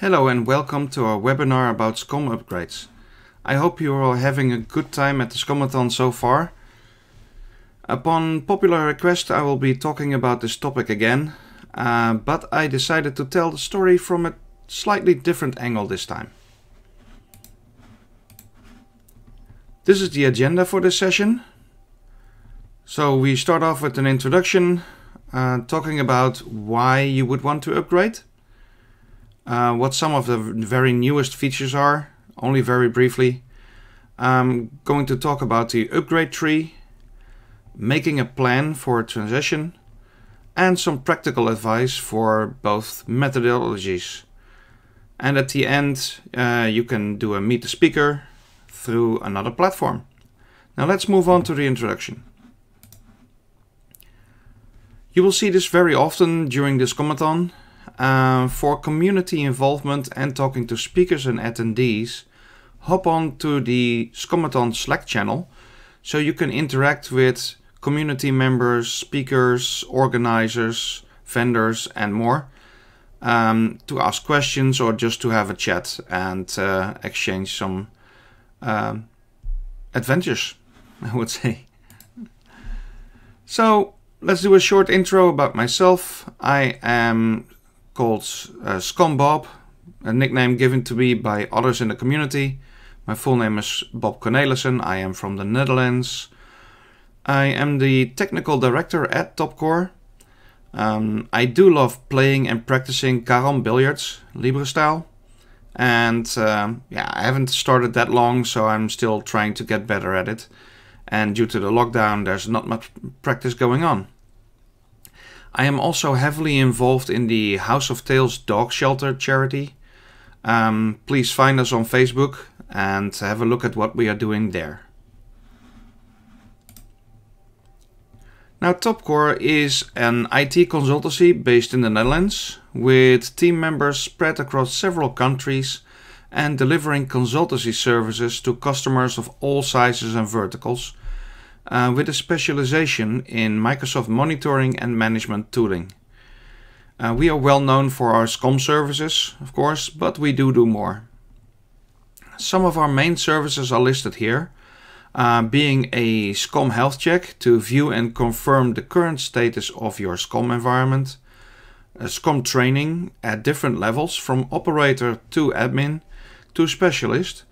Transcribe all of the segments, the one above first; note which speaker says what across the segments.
Speaker 1: Hello and welcome to our webinar about SCOM upgrades. I hope you are all having a good time at the SCOMathon so far. Upon popular request I will be talking about this topic again, uh, but I decided to tell the story from a slightly different angle this time. This is the agenda for this session. So we start off with an introduction uh, talking about why you would want to upgrade. Uh, what some of the very newest features are, only very briefly. I'm going to talk about the upgrade tree, making a plan for a transition, and some practical advice for both methodologies. And at the end, uh, you can do a meet the speaker through another platform. Now let's move on to the introduction. You will see this very often during this Comathon, um, for community involvement and talking to speakers and attendees, hop on to the Scomaton Slack channel so you can interact with community members, speakers, organizers, vendors, and more um, to ask questions or just to have a chat and uh, exchange some um, adventures, I would say. So let's do a short intro about myself. I am called uh, Bob, a nickname given to me by others in the community. My full name is Bob Cornelissen. I am from the Netherlands. I am the technical director at Topcore. Um, I do love playing and practicing Karam billiards, Libre style. And um, yeah, I haven't started that long, so I'm still trying to get better at it. And due to the lockdown, there's not much practice going on. I am also heavily involved in the House of Tales dog shelter charity. Um, please find us on Facebook and have a look at what we are doing there. Now, Topcore is an IT consultancy based in the Netherlands with team members spread across several countries and delivering consultancy services to customers of all sizes and verticals, uh, with a specialization in Microsoft monitoring and management tooling. Uh, we are well known for our SCOM services, of course, but we do do more. Some of our main services are listed here, uh, being a SCOM health check to view and confirm the current status of your SCOM environment, SCOM training at different levels from operator to admin to specialist,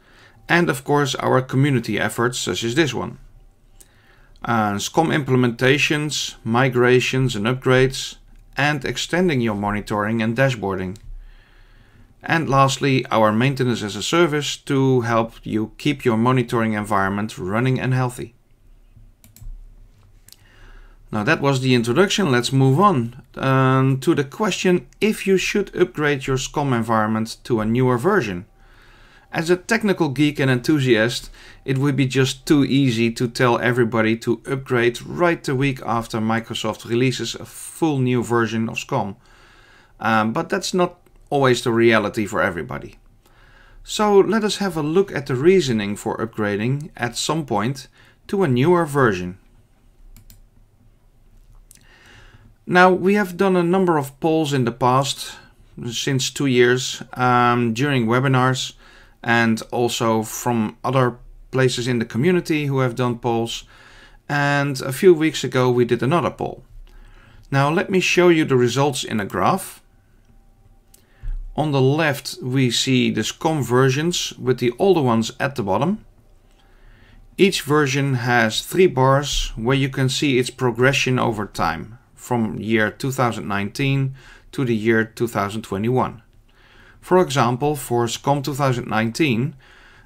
Speaker 1: and of course our community efforts such as this one and SCOM implementations, migrations and upgrades, and extending your monitoring and dashboarding. And lastly, our maintenance as a service to help you keep your monitoring environment running and healthy. Now that was the introduction, let's move on um, to the question if you should upgrade your SCOM environment to a newer version. As a technical geek and enthusiast, it would be just too easy to tell everybody to upgrade right the week after Microsoft releases a full new version of SCOM. Um, but that's not always the reality for everybody. So let us have a look at the reasoning for upgrading at some point to a newer version. Now we have done a number of polls in the past, since two years, um, during webinars and also from other places in the community who have done polls. And a few weeks ago we did another poll. Now let me show you the results in a graph. On the left we see this versions, with the older ones at the bottom. Each version has three bars where you can see its progression over time from year 2019 to the year 2021. For example, for SCOM 2019,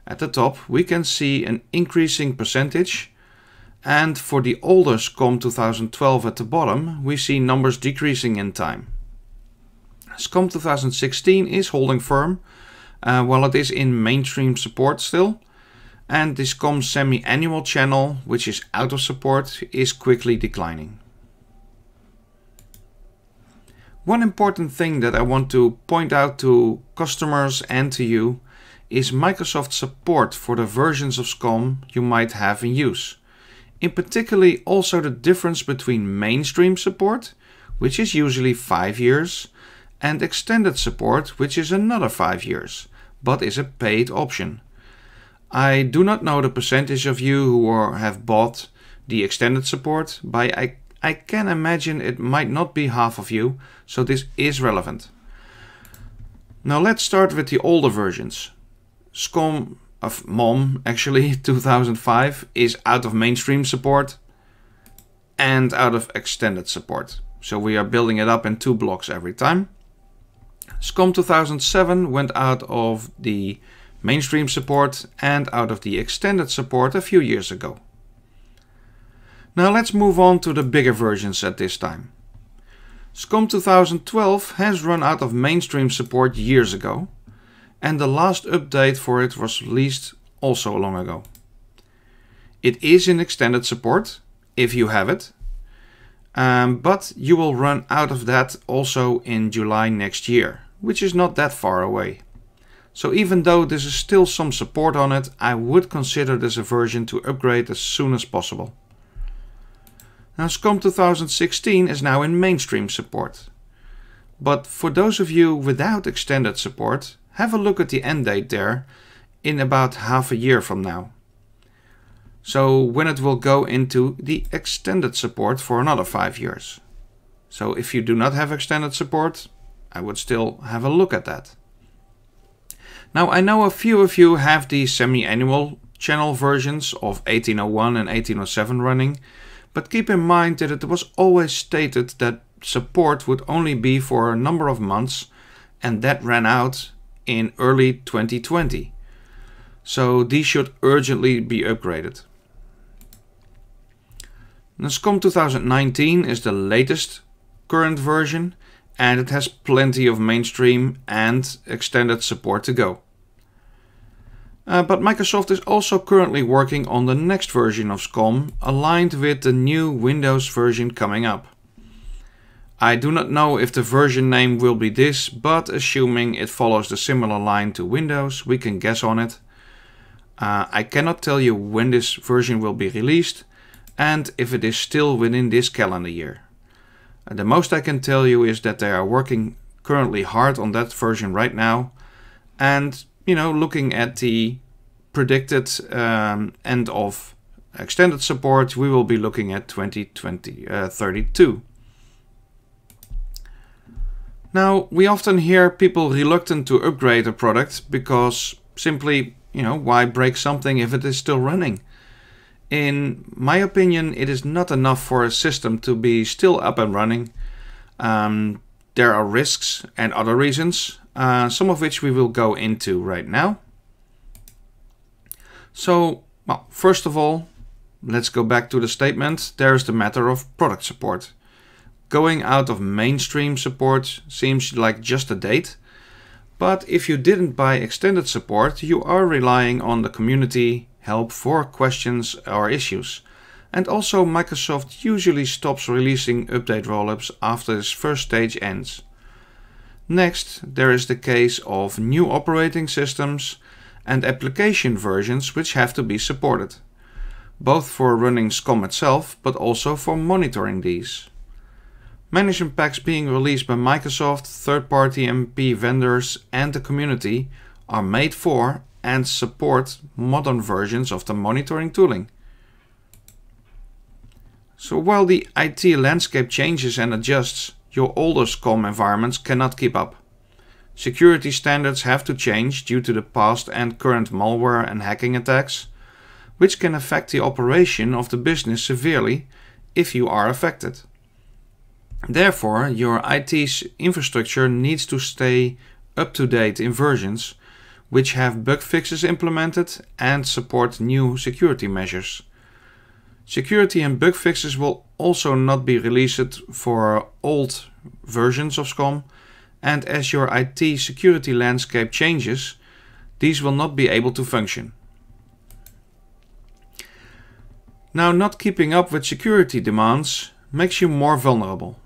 Speaker 1: at the top, we can see an increasing percentage. And for the older SCOM 2012 at the bottom, we see numbers decreasing in time. SCOM 2016 is holding firm, uh, while it is in mainstream support still. And this Com semi-annual channel, which is out of support, is quickly declining. One important thing that I want to point out to customers and to you is Microsoft support for the versions of SCOM you might have in use. In particularly also the difference between mainstream support, which is usually 5 years, and extended support, which is another 5 years, but is a paid option. I do not know the percentage of you who are, have bought the extended support, but I, I can imagine it might not be half of you, so this is relevant. Now let's start with the older versions. SCOM of MOM actually 2005 is out of mainstream support and out of extended support. So we are building it up in two blocks every time. SCOM 2007 went out of the mainstream support and out of the extended support a few years ago. Now let's move on to the bigger versions at this time. SCOM 2012 has run out of mainstream support years ago, and the last update for it was released also long ago. It is in extended support, if you have it, um, but you will run out of that also in July next year, which is not that far away. So even though there is still some support on it, I would consider this a version to upgrade as soon as possible. Now SCOM 2016 is now in mainstream support. But for those of you without extended support, have a look at the end date there in about half a year from now. So when it will go into the extended support for another five years. So if you do not have extended support, I would still have a look at that. Now I know a few of you have the semi-annual channel versions of 1801 and 1807 running, but keep in mind that it was always stated that support would only be for a number of months and that ran out in early 2020. So these should urgently be upgraded. NASCOM 2019 is the latest current version and it has plenty of mainstream and extended support to go. Uh, but Microsoft is also currently working on the next version of SCOM aligned with the new Windows version coming up. I do not know if the version name will be this, but assuming it follows the similar line to Windows, we can guess on it. Uh, I cannot tell you when this version will be released and if it is still within this calendar year. Uh, the most I can tell you is that they are working currently hard on that version right now. And, you know, looking at the predicted um, end of extended support, we will be looking at 2020, uh, 32. Now, we often hear people reluctant to upgrade a product because simply, you know, why break something if it is still running? In my opinion, it is not enough for a system to be still up and running. Um, there are risks and other reasons, uh, some of which we will go into right now. So, well, first of all, let's go back to the statement. There's the matter of product support. Going out of mainstream support seems like just a date, but if you didn't buy extended support, you are relying on the community help for questions or issues. And also Microsoft usually stops releasing update rollups after this first stage ends. Next, there is the case of new operating systems and application versions which have to be supported, both for running SCOM itself, but also for monitoring these. Management packs being released by Microsoft, third-party MP vendors and the community are made for and support modern versions of the monitoring tooling. So while the IT landscape changes and adjusts, your older SCOM environments cannot keep up. Security standards have to change due to the past and current malware and hacking attacks, which can affect the operation of the business severely if you are affected. Therefore, your IT's infrastructure needs to stay up to date in versions, which have bug fixes implemented and support new security measures. Security and bug fixes will also not be released for old versions of SCOM, and as your IT security landscape changes, these will not be able to function. Now, not keeping up with security demands makes you more vulnerable.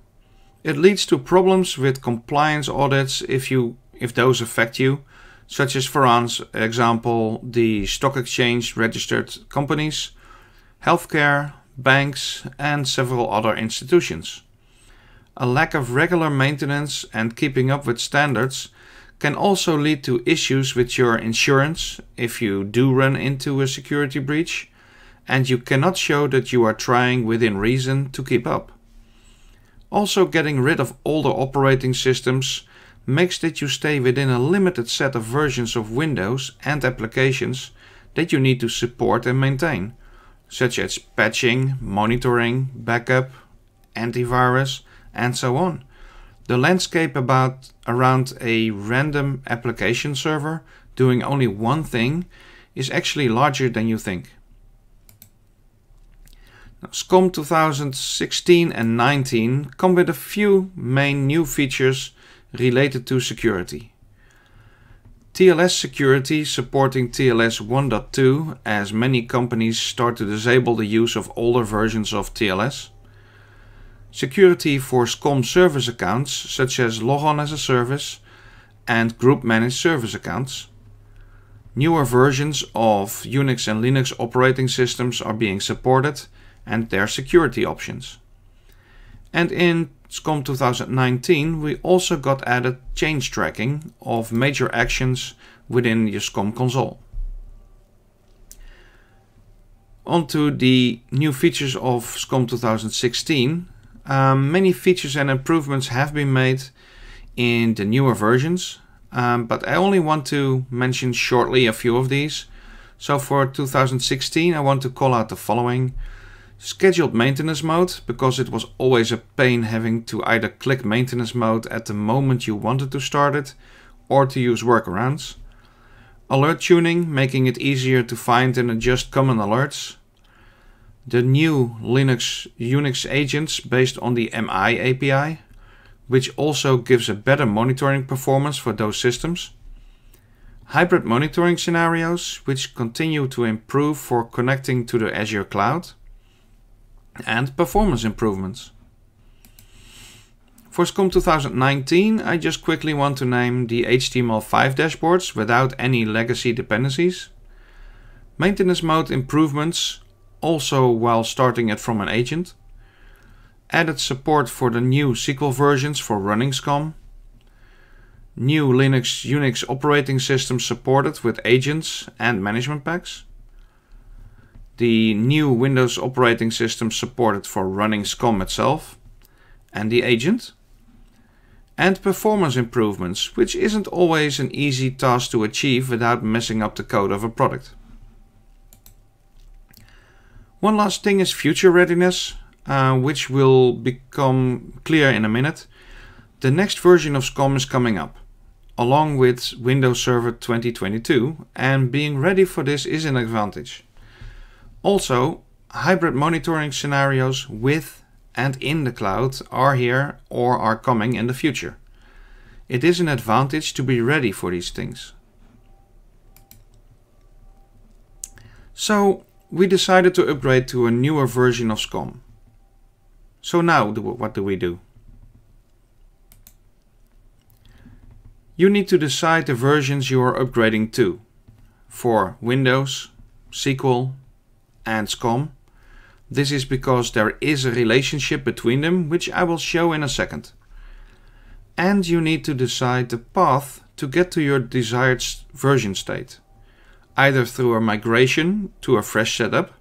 Speaker 1: It leads to problems with compliance audits if you if those affect you, such as for example the stock exchange registered companies, healthcare, banks and several other institutions. A lack of regular maintenance and keeping up with standards can also lead to issues with your insurance if you do run into a security breach and you cannot show that you are trying within reason to keep up. Also getting rid of older operating systems makes that you stay within a limited set of versions of Windows and applications that you need to support and maintain, such as patching, monitoring, backup, antivirus, and so on. The landscape about around a random application server doing only one thing is actually larger than you think. Now, SCOM 2016 and 19 come with a few main new features related to security. TLS security supporting TLS 1.2 as many companies start to disable the use of older versions of TLS. Security for SCOM service accounts such as Logon as a Service and Group Managed Service accounts. Newer versions of Unix and Linux operating systems are being supported and their security options. And in SCOM 2019, we also got added change tracking of major actions within the SCOM console. Onto the new features of SCOM 2016. Um, many features and improvements have been made in the newer versions, um, but I only want to mention shortly a few of these. So for 2016, I want to call out the following scheduled maintenance mode because it was always a pain having to either click maintenance mode at the moment you wanted to start it or to use workarounds. Alert tuning, making it easier to find and adjust common alerts. The new Linux Unix agents based on the MI API, which also gives a better monitoring performance for those systems. Hybrid monitoring scenarios, which continue to improve for connecting to the Azure cloud and performance improvements. For Scum 2019, I just quickly want to name the HTML5 dashboards without any legacy dependencies. Maintenance mode improvements, also while starting it from an agent. Added support for the new SQL versions for running Scum. New Linux Unix operating systems supported with agents and management packs. The new Windows operating system supported for running SCOM itself and the agent. And performance improvements, which isn't always an easy task to achieve without messing up the code of a product. One last thing is future readiness, uh, which will become clear in a minute. The next version of SCOM is coming up, along with Windows Server 2022, and being ready for this is an advantage. Also, hybrid monitoring scenarios with and in the cloud are here or are coming in the future. It is an advantage to be ready for these things. So we decided to upgrade to a newer version of SCOM. So now what do we do? You need to decide the versions you are upgrading to for Windows, SQL, and SCOM. This is because there is a relationship between them, which I will show in a second. And you need to decide the path to get to your desired version state, either through a migration to a fresh setup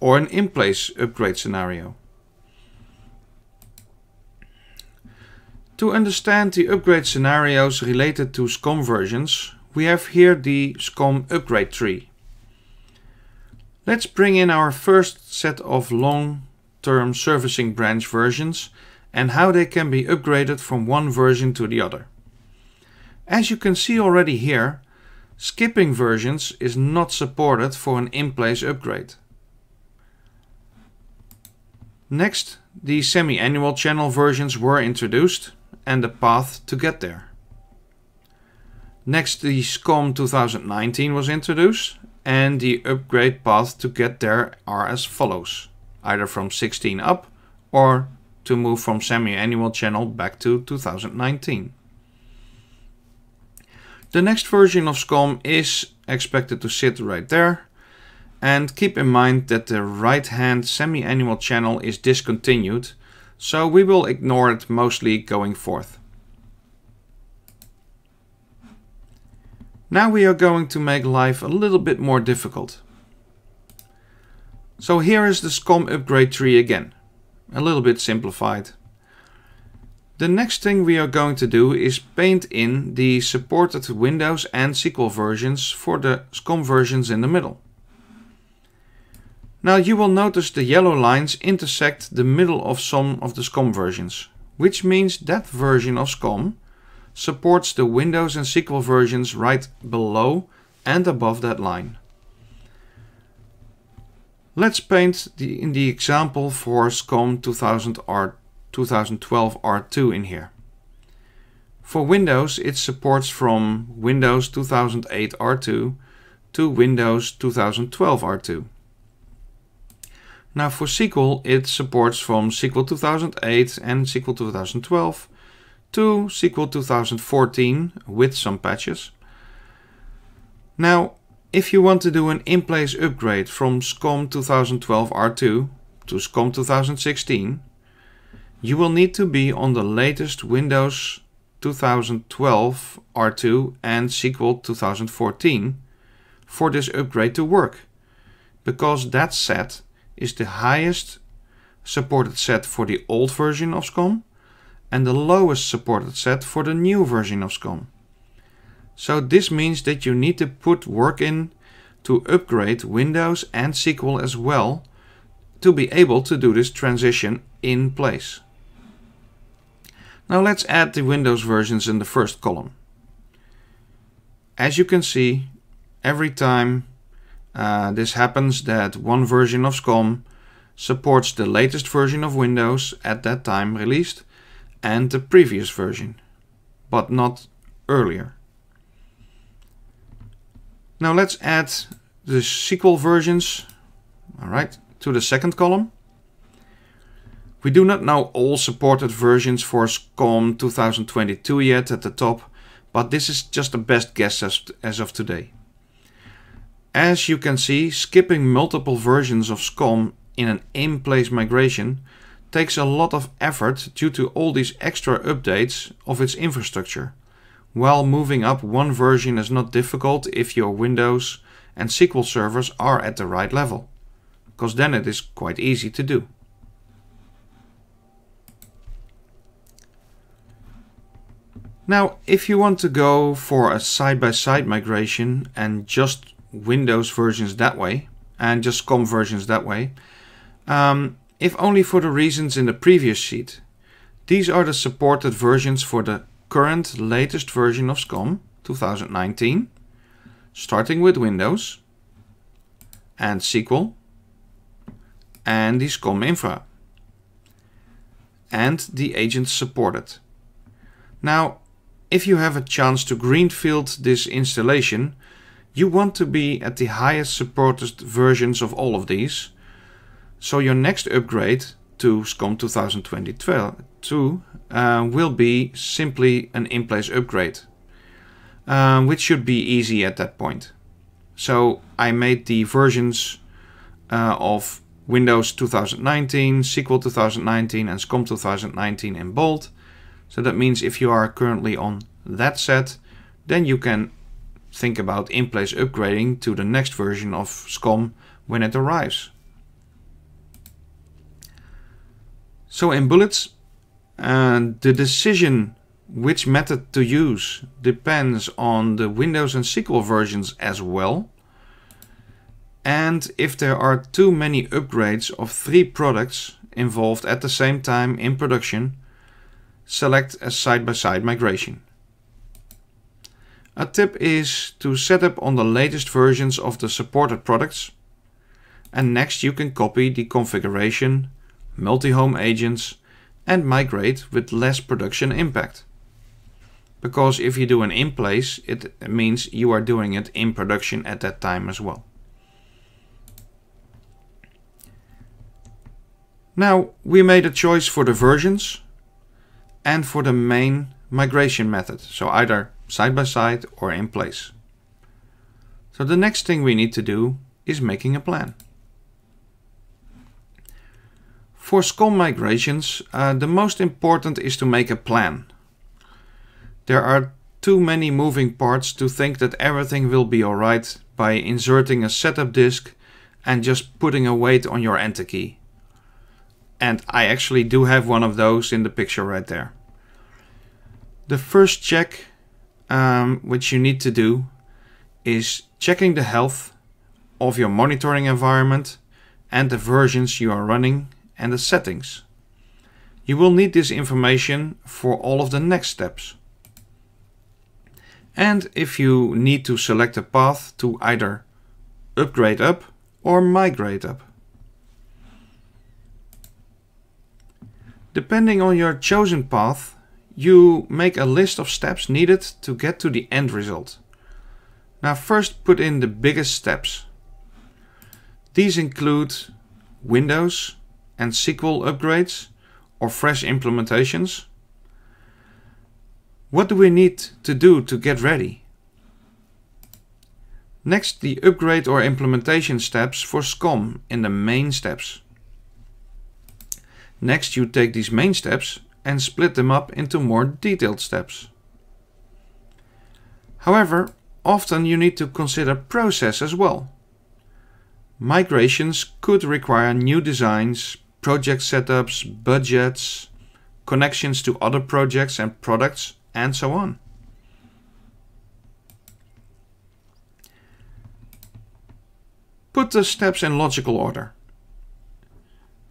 Speaker 1: or an in-place upgrade scenario. To understand the upgrade scenarios related to SCOM versions, we have here the SCOM upgrade tree. Let's bring in our first set of long-term servicing branch versions and how they can be upgraded from one version to the other. As you can see already here, skipping versions is not supported for an in-place upgrade. Next, the semi-annual channel versions were introduced and the path to get there. Next, the SCOM 2019 was introduced and the upgrade paths to get there are as follows, either from 16 up or to move from semi-annual channel back to 2019. The next version of SCOM is expected to sit right there and keep in mind that the right hand semi-annual channel is discontinued so we will ignore it mostly going forth. Now we are going to make life a little bit more difficult. So here is the SCOM upgrade tree again, a little bit simplified. The next thing we are going to do is paint in the supported Windows and SQL versions for the SCOM versions in the middle. Now you will notice the yellow lines intersect the middle of some of the SCOM versions, which means that version of SCOM supports the Windows and SQL versions right below and above that line. Let's paint the, in the example for SCOM 2000 R, 2012 R2 in here. For Windows, it supports from Windows 2008 R2 to Windows 2012 R2. Now for SQL, it supports from SQL 2008 and SQL 2012 to SQL 2014 with some patches. Now, if you want to do an in-place upgrade from SCOM 2012 R2 to SCOM 2016, you will need to be on the latest Windows 2012 R2 and SQL 2014 for this upgrade to work, because that set is the highest supported set for the old version of SCOM and the lowest supported set for the new version of SCOM. So this means that you need to put work in to upgrade Windows and SQL as well to be able to do this transition in place. Now let's add the Windows versions in the first column. As you can see, every time uh, this happens that one version of SCOM supports the latest version of Windows at that time released and the previous version, but not earlier. Now let's add the SQL versions all right, to the second column. We do not know all supported versions for SCOM 2022 yet at the top, but this is just the best guess as, as of today. As you can see, skipping multiple versions of SCOM in an in-place migration takes a lot of effort due to all these extra updates of its infrastructure. While moving up one version is not difficult if your Windows and SQL servers are at the right level, because then it is quite easy to do. Now, if you want to go for a side-by-side -side migration and just Windows versions that way, and just COM versions that way, um, if only for the reasons in the previous sheet. These are the supported versions for the current latest version of SCOM 2019, starting with Windows and SQL and the SCOM infra and the agents supported. Now, if you have a chance to greenfield this installation, you want to be at the highest supported versions of all of these, so your next upgrade to SCOM 2022 uh, will be simply an in-place upgrade, um, which should be easy at that point. So I made the versions uh, of Windows 2019, SQL 2019 and SCOM 2019 in bold. So that means if you are currently on that set, then you can think about in-place upgrading to the next version of SCOM when it arrives. So in bullets, uh, the decision which method to use depends on the Windows and SQL versions as well. And if there are too many upgrades of three products involved at the same time in production, select a side-by-side -side migration. A tip is to set up on the latest versions of the supported products. And next you can copy the configuration multi-home agents, and migrate with less production impact. Because if you do an in-place, it means you are doing it in production at that time as well. Now, we made a choice for the versions and for the main migration method. So either side by side or in place. So the next thing we need to do is making a plan. For SCOM migrations, uh, the most important is to make a plan. There are too many moving parts to think that everything will be alright by inserting a setup disk and just putting a weight on your enter key. And I actually do have one of those in the picture right there. The first check um, which you need to do is checking the health of your monitoring environment and the versions you are running and the settings. You will need this information for all of the next steps. And if you need to select a path to either upgrade up or migrate up. Depending on your chosen path, you make a list of steps needed to get to the end result. Now first put in the biggest steps. These include windows, and SQL upgrades or fresh implementations? What do we need to do to get ready? Next, the upgrade or implementation steps for SCOM in the main steps. Next, you take these main steps and split them up into more detailed steps. However, often you need to consider process as well. Migrations could require new designs, project setups, budgets, connections to other projects and products, and so on. Put the steps in logical order.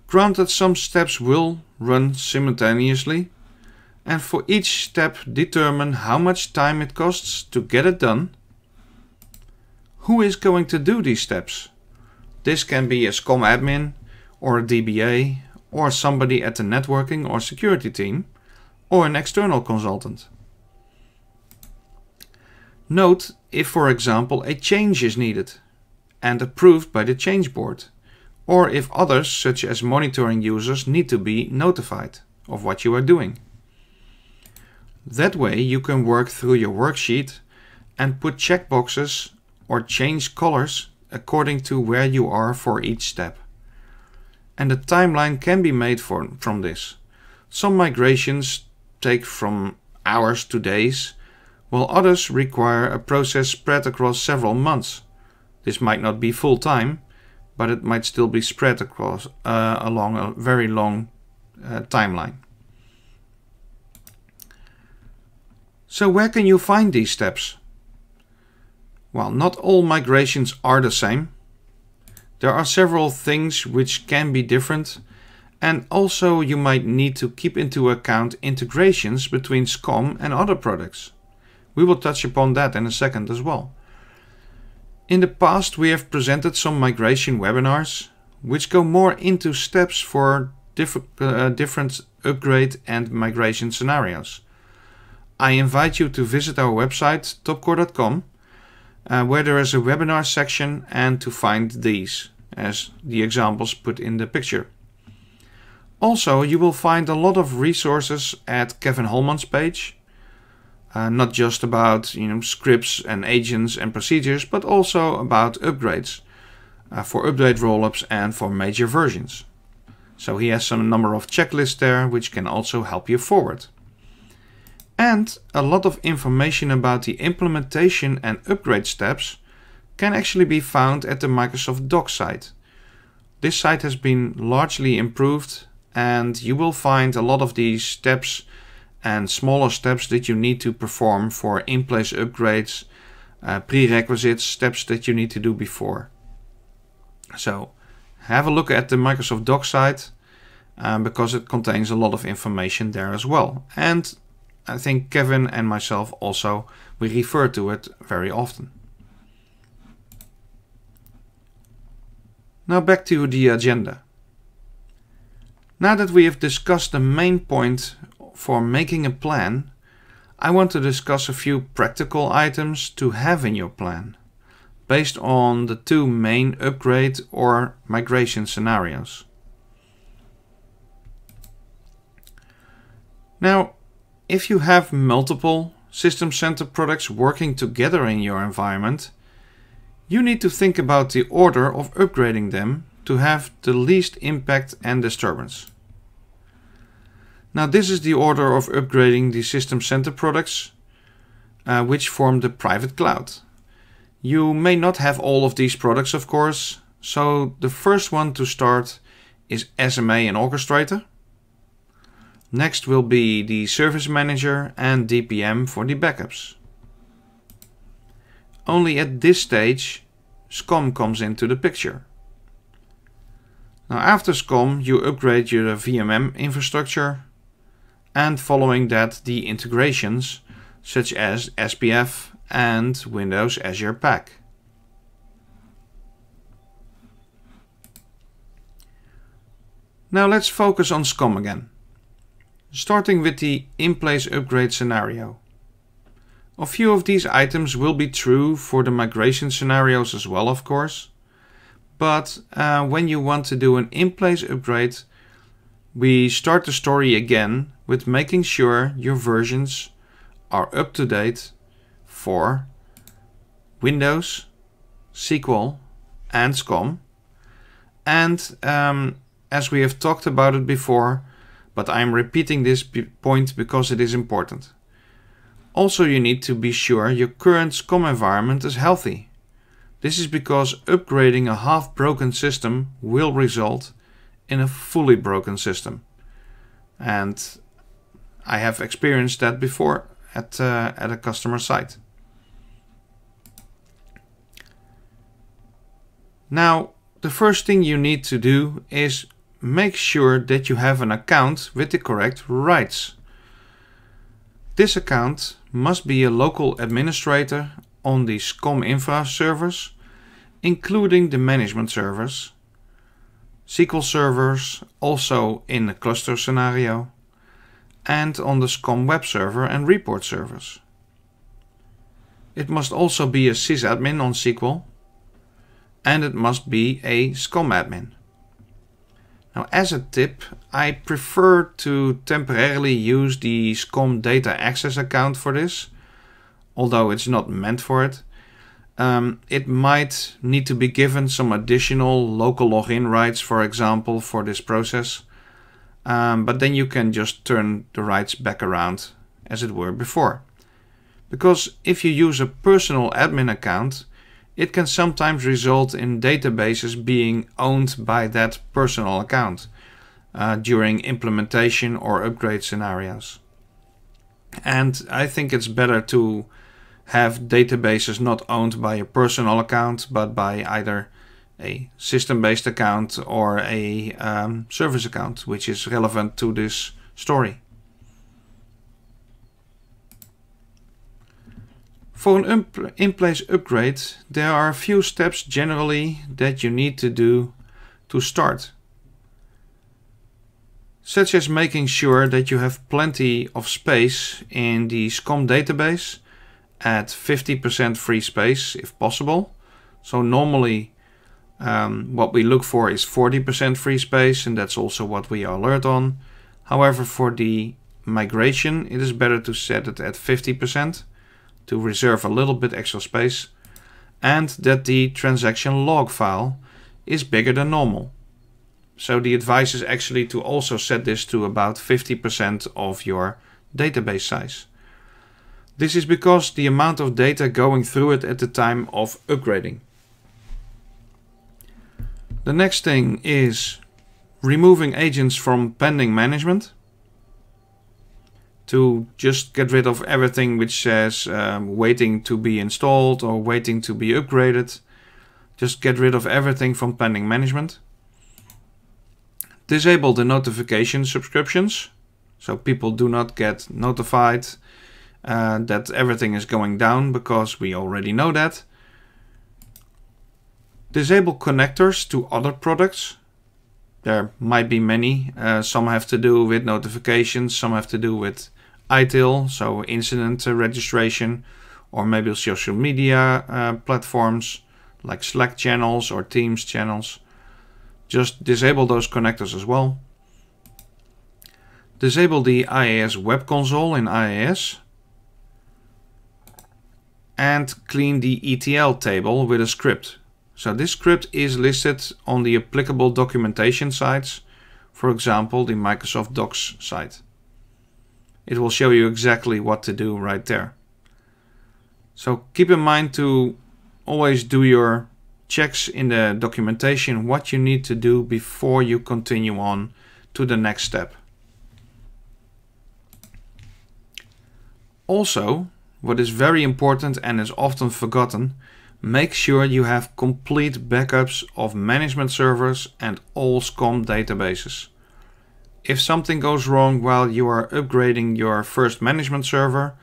Speaker 1: Granted, some steps will run simultaneously, and for each step determine how much time it costs to get it done. Who is going to do these steps? This can be a SCOM admin, or a DBA, or somebody at the networking or security team, or an external consultant. Note if, for example, a change is needed and approved by the change board, or if others, such as monitoring users, need to be notified of what you are doing. That way you can work through your worksheet and put checkboxes or change colors according to where you are for each step and a timeline can be made for, from this. Some migrations take from hours to days, while others require a process spread across several months. This might not be full time, but it might still be spread across uh, along a very long uh, timeline. So where can you find these steps? Well, not all migrations are the same. There are several things which can be different and also you might need to keep into account integrations between SCOM and other products. We will touch upon that in a second as well. In the past we have presented some migration webinars which go more into steps for diff uh, different upgrade and migration scenarios. I invite you to visit our website topcore.com uh, where there is a webinar section and to find these as the examples put in the picture. Also, you will find a lot of resources at Kevin Holman's page, uh, not just about you know scripts and agents and procedures, but also about upgrades uh, for update rollups and for major versions. So he has some number of checklists there, which can also help you forward. And a lot of information about the implementation and upgrade steps can actually be found at the Microsoft Docs site. This site has been largely improved and you will find a lot of these steps and smaller steps that you need to perform for in-place upgrades, uh, prerequisites, steps that you need to do before. So have a look at the Microsoft Docs site um, because it contains a lot of information there as well. And I think Kevin and myself also, we refer to it very often. Now back to the agenda. Now that we have discussed the main point for making a plan, I want to discuss a few practical items to have in your plan, based on the two main upgrade or migration scenarios. Now, if you have multiple System Center products working together in your environment, you need to think about the order of upgrading them to have the least impact and disturbance. Now this is the order of upgrading the System Center products, uh, which form the private cloud. You may not have all of these products, of course, so the first one to start is SMA and Orchestrator. Next will be the Service Manager and DPM for the backups. Only at this stage SCOM comes into the picture. Now after SCOM you upgrade your VMM infrastructure and following that the integrations such as SPF and Windows Azure Pack. Now let's focus on SCOM again, starting with the in-place upgrade scenario. A few of these items will be true for the migration scenarios as well, of course. But uh, when you want to do an in-place upgrade, we start the story again with making sure your versions are up to date for Windows, SQL and SCOM. And um, as we have talked about it before, but I'm repeating this point because it is important. Also, you need to be sure your current SCOM environment is healthy. This is because upgrading a half broken system will result in a fully broken system. And I have experienced that before at, uh, at a customer site. Now, the first thing you need to do is make sure that you have an account with the correct rights. This account must be a local administrator on the SCOM infra servers, including the management servers, SQL servers also in the cluster scenario, and on the SCOM web server and report servers. It must also be a sysadmin on SQL, and it must be a SCOM admin. Now as a tip, I prefer to temporarily use the SCOM data access account for this, although it's not meant for it. Um, it might need to be given some additional local login rights, for example, for this process. Um, but then you can just turn the rights back around as it were before. Because if you use a personal admin account, it can sometimes result in databases being owned by that personal account uh, during implementation or upgrade scenarios. And I think it's better to have databases not owned by a personal account, but by either a system-based account or a um, service account, which is relevant to this story. For an in-place upgrade, there are a few steps generally that you need to do to start, such as making sure that you have plenty of space in the SCOM database at 50% free space if possible. So normally um, what we look for is 40% free space and that's also what we are alert on. However, for the migration, it is better to set it at 50% to reserve a little bit extra space and that the transaction log file is bigger than normal. So the advice is actually to also set this to about 50% of your database size. This is because the amount of data going through it at the time of upgrading. The next thing is removing agents from pending management to just get rid of everything which says um, waiting to be installed or waiting to be upgraded. Just get rid of everything from pending management. Disable the notification subscriptions so people do not get notified uh, that everything is going down because we already know that. Disable connectors to other products there might be many. Uh, some have to do with notifications, some have to do with ITIL, so incident registration, or maybe social media uh, platforms like Slack channels or Teams channels. Just disable those connectors as well. Disable the IAS web console in IAS. And clean the ETL table with a script. So this script is listed on the applicable documentation sites, for example the Microsoft Docs site it will show you exactly what to do right there. So keep in mind to always do your checks in the documentation what you need to do before you continue on to the next step. Also, what is very important and is often forgotten, make sure you have complete backups of management servers and all SCOM databases if something goes wrong while you are upgrading your first management server,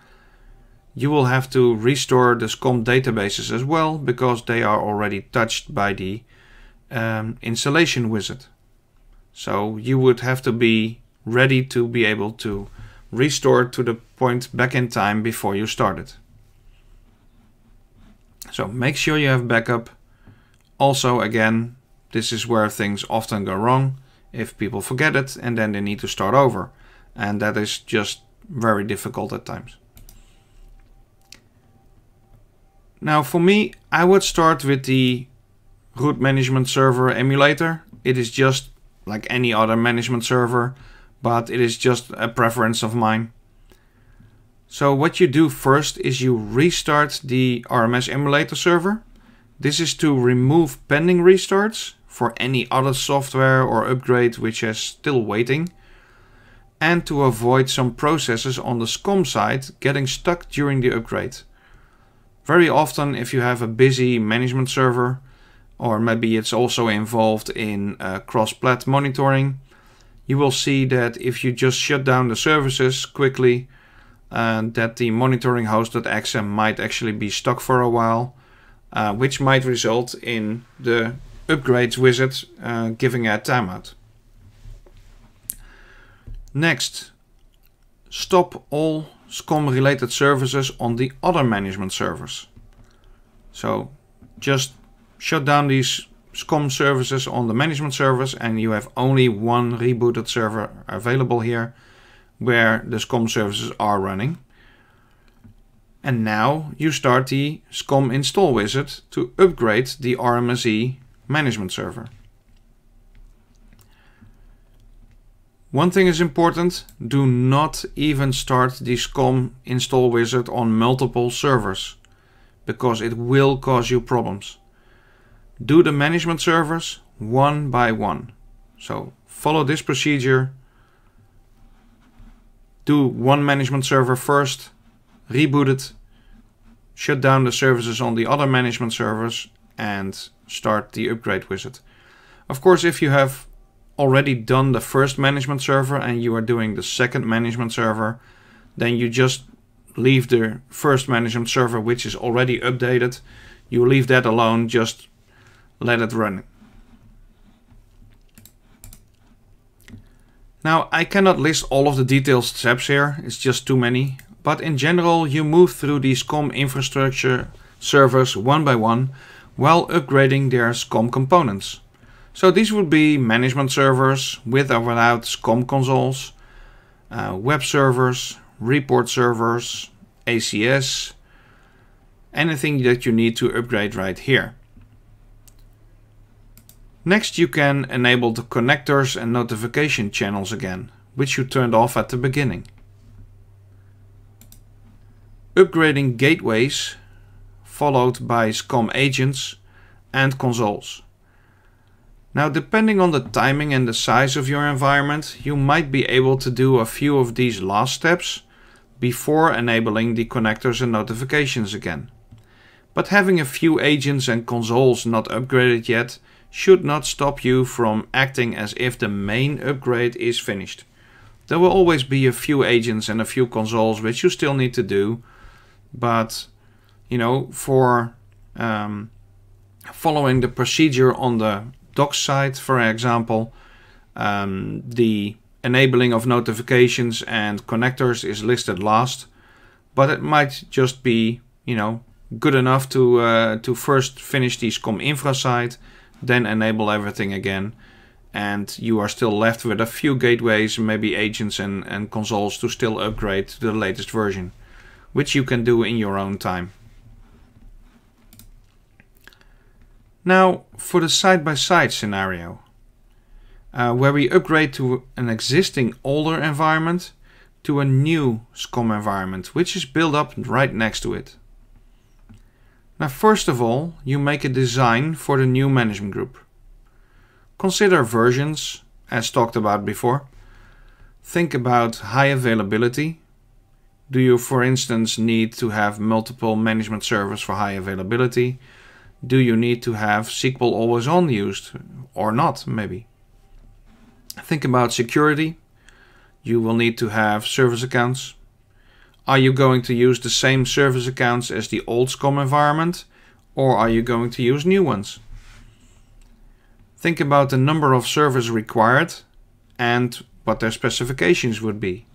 Speaker 1: you will have to restore the SCOM databases as well because they are already touched by the um, installation wizard. So you would have to be ready to be able to restore to the point back in time before you started. So make sure you have backup. Also, again, this is where things often go wrong if people forget it and then they need to start over. And that is just very difficult at times. Now for me, I would start with the root management server emulator. It is just like any other management server, but it is just a preference of mine. So what you do first is you restart the RMS emulator server. This is to remove pending restarts for any other software or upgrade which is still waiting, and to avoid some processes on the SCOM side getting stuck during the upgrade. Very often, if you have a busy management server, or maybe it's also involved in uh, cross-plat monitoring, you will see that if you just shut down the services quickly, uh, that the monitoring host.xm might actually be stuck for a while, uh, which might result in the upgrades wizard uh, giving a timeout. Next, stop all SCOM related services on the other management servers. So just shut down these SCOM services on the management servers and you have only one rebooted server available here where the SCOM services are running. And now you start the SCOM install wizard to upgrade the RMSE management server. One thing is important, do not even start the SCOM install wizard on multiple servers, because it will cause you problems. Do the management servers one by one. So follow this procedure, do one management server first, reboot it, shut down the services on the other management servers, and start the upgrade wizard. Of course, if you have already done the first management server and you are doing the second management server, then you just leave the first management server, which is already updated. You leave that alone, just let it run. Now, I cannot list all of the detailed steps here, it's just too many. But in general, you move through these COM infrastructure servers one by one while upgrading their SCOM components. So these would be management servers with or without SCOM consoles, uh, web servers, report servers, ACS, anything that you need to upgrade right here. Next you can enable the connectors and notification channels again, which you turned off at the beginning. Upgrading gateways followed by SCOM agents and consoles. Now, depending on the timing and the size of your environment, you might be able to do a few of these last steps before enabling the connectors and notifications again. But having a few agents and consoles not upgraded yet should not stop you from acting as if the main upgrade is finished. There will always be a few agents and a few consoles which you still need to do, but you know, for um, following the procedure on the docs site, for example, um, the enabling of notifications and connectors is listed last, but it might just be, you know, good enough to uh, to first finish the SCOM infra side, then enable everything again, and you are still left with a few gateways, maybe agents and, and consoles to still upgrade to the latest version, which you can do in your own time. Now for the side-by-side scenario, uh, where we upgrade to an existing older environment to a new SCOM environment, which is built up right next to it. Now first of all, you make a design for the new management group. Consider versions, as talked about before. Think about high availability. Do you, for instance, need to have multiple management servers for high availability? do you need to have SQL always on used or not maybe? Think about security. You will need to have service accounts. Are you going to use the same service accounts as the old SCOM environment or are you going to use new ones? Think about the number of servers required and what their specifications would be.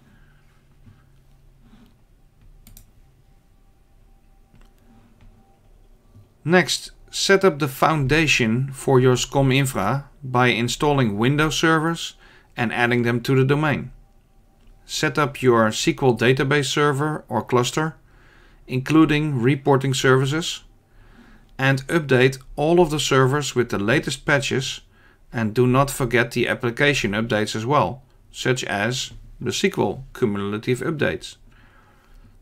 Speaker 1: Next, set up the foundation for your SCOM infra by installing Windows servers and adding them to the domain. Set up your SQL database server or cluster, including reporting services, and update all of the servers with the latest patches and do not forget the application updates as well, such as the SQL cumulative updates.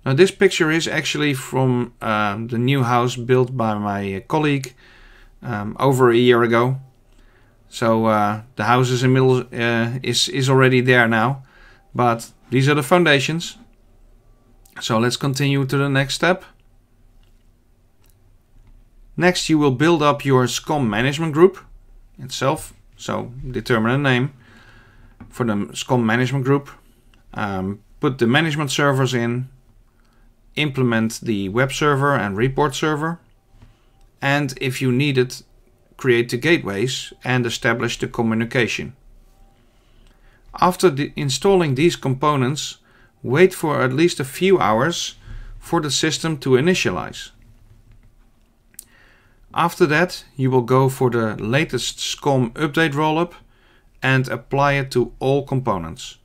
Speaker 1: Now this picture is actually from um, the new house built by my colleague um, over a year ago. So uh, the house is, in middle, uh, is, is already there now, but these are the foundations. So let's continue to the next step. Next you will build up your SCOM management group itself. So determine a name for the SCOM management group. Um, put the management servers in implement the web server and report server. And if you need it, create the gateways and establish the communication. After the installing these components, wait for at least a few hours for the system to initialize. After that, you will go for the latest SCOM update rollup and apply it to all components.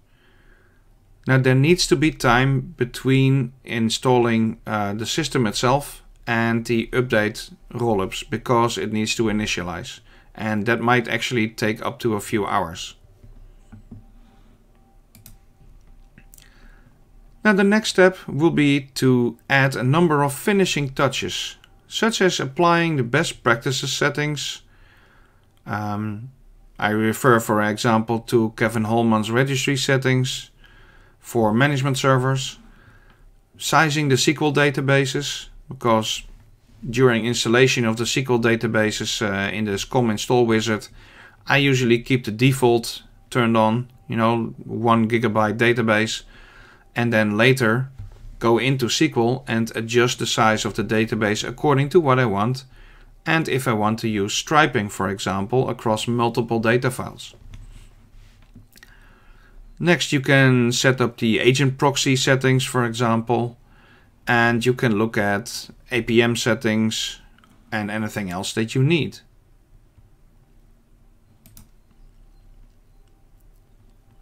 Speaker 1: Now there needs to be time between installing uh, the system itself and the update rollups because it needs to initialize and that might actually take up to a few hours. Now the next step will be to add a number of finishing touches such as applying the best practices settings. Um, I refer for example to Kevin Holman's registry settings for management servers, sizing the SQL databases because during installation of the SQL databases uh, in this COM install wizard, I usually keep the default turned on, you know, one gigabyte database, and then later go into SQL and adjust the size of the database according to what I want, and if I want to use striping, for example, across multiple data files. Next, you can set up the agent proxy settings, for example, and you can look at APM settings and anything else that you need.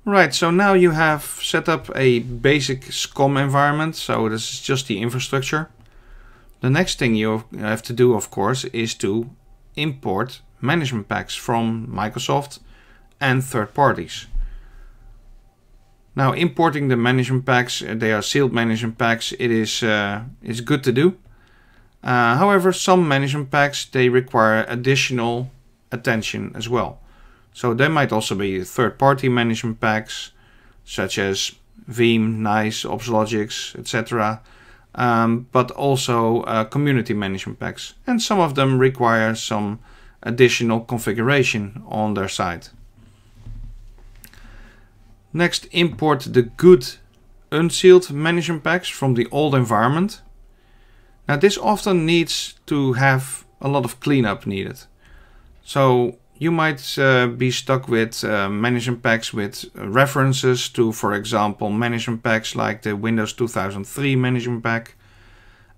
Speaker 1: Right, so now you have set up a basic SCOM environment, so this is just the infrastructure. The next thing you have to do, of course, is to import management packs from Microsoft and third parties. Now importing the management packs, uh, they are sealed management packs, it is uh, it's good to do. Uh, however, some management packs, they require additional attention as well. So there might also be third-party management packs, such as Veeam, NICE, OpsLogix, etc. Um, but also uh, community management packs. And some of them require some additional configuration on their side. Next, import the good unsealed management packs from the old environment. Now this often needs to have a lot of cleanup needed. So you might uh, be stuck with uh, management packs with references to, for example, management packs like the Windows 2003 management pack.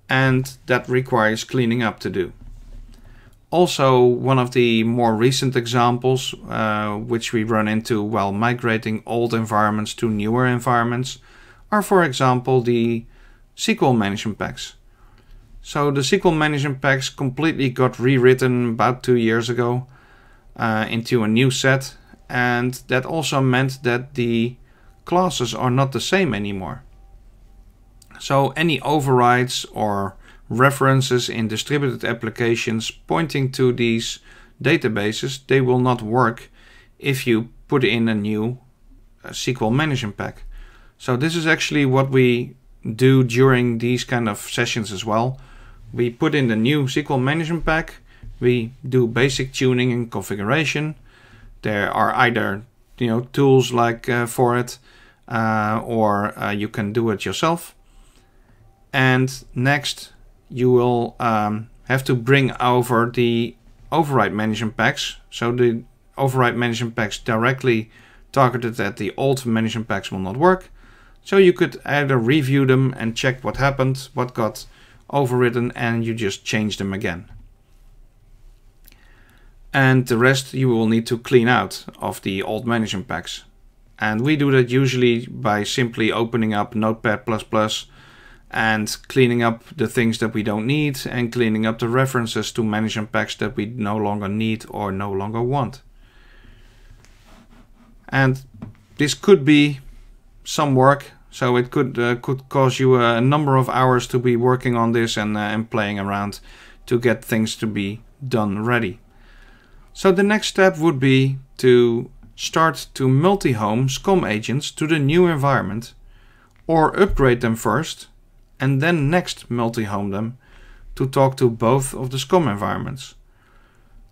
Speaker 1: And that requires cleaning up to do. Also, one of the more recent examples, uh, which we run into while migrating old environments to newer environments, are for example the SQL management packs. So the SQL management packs completely got rewritten about two years ago uh, into a new set, and that also meant that the classes are not the same anymore. So any overrides or references in distributed applications pointing to these databases, they will not work if you put in a new uh, SQL management pack. So this is actually what we do during these kind of sessions as well. We put in the new SQL management pack, we do basic tuning and configuration. There are either you know tools like uh, for it uh, or uh, you can do it yourself. And next you will um, have to bring over the override management packs. So the override management packs directly targeted at the old management packs will not work. So you could either review them and check what happened, what got overridden, and you just change them again. And the rest you will need to clean out of the old management packs. And we do that usually by simply opening up Notepad++ and cleaning up the things that we don't need and cleaning up the references to management packs that we no longer need or no longer want. And this could be some work, so it could uh, could cause you a number of hours to be working on this and, uh, and playing around to get things to be done ready. So the next step would be to start to multi-home SCOM agents to the new environment or upgrade them first and then next multi-home them to talk to both of the SCOM environments.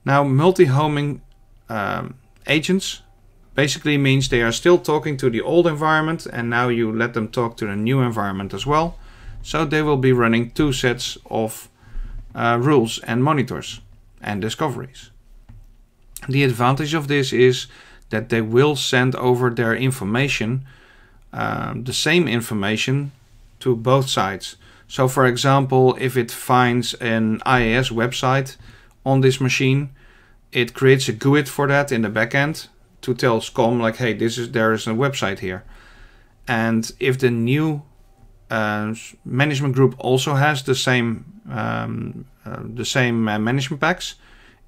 Speaker 1: Now multi-homing um, agents basically means they are still talking to the old environment and now you let them talk to the new environment as well. So they will be running two sets of uh, rules and monitors and discoveries. The advantage of this is that they will send over their information, uh, the same information to both sides. So for example, if it finds an IAS website on this machine, it creates a GUID for that in the backend to tell SCOM like, hey, this is there is a website here. And if the new uh, management group also has the same um, uh, the same uh, management packs,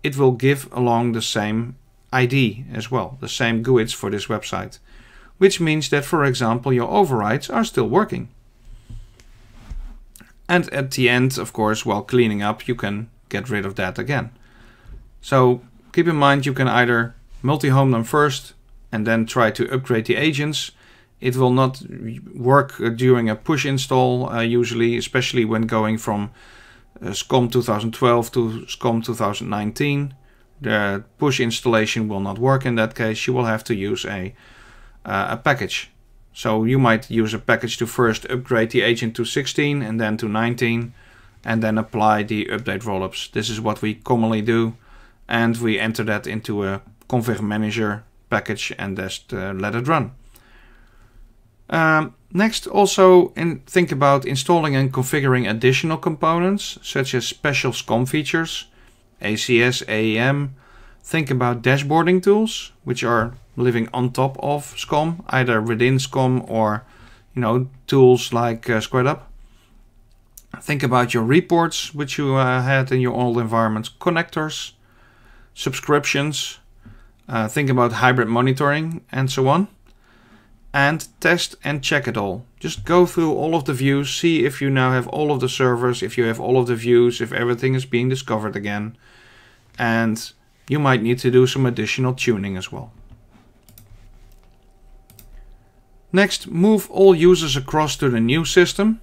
Speaker 1: it will give along the same ID as well, the same GUIDs for this website, which means that, for example, your overrides are still working. And at the end, of course, while cleaning up, you can get rid of that again. So keep in mind, you can either multi-home them first and then try to upgrade the agents. It will not work uh, during a push install uh, usually, especially when going from uh, SCOM 2012 to SCOM 2019. The push installation will not work in that case. You will have to use a, uh, a package so you might use a package to first upgrade the agent to 16 and then to 19 and then apply the update rollups. This is what we commonly do and we enter that into a config manager package and just uh, let it run. Um, next, also in, think about installing and configuring additional components such as special SCOM features, ACS, AEM. Think about dashboarding tools, which are living on top of SCOM, either within SCOM or you know tools like uh, SquareUp. Think about your reports which you uh, had in your old environment, connectors, subscriptions. Uh, think about hybrid monitoring and so on. And test and check it all. Just go through all of the views, see if you now have all of the servers, if you have all of the views, if everything is being discovered again. And you might need to do some additional tuning as well. Next, move all users across to the new system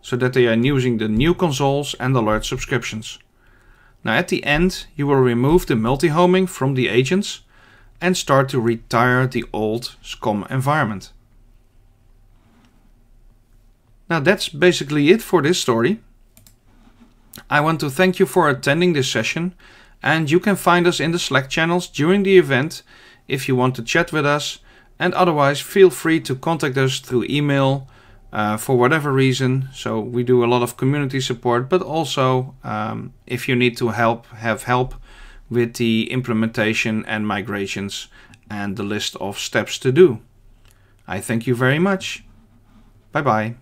Speaker 1: so that they are using the new consoles and alert subscriptions. Now at the end, you will remove the multi-homing from the agents and start to retire the old SCOM environment. Now that's basically it for this story. I want to thank you for attending this session and you can find us in the Slack channels during the event if you want to chat with us and otherwise, feel free to contact us through email uh, for whatever reason. So we do a lot of community support, but also um, if you need to help, have help with the implementation and migrations and the list of steps to do. I thank you very much. Bye bye.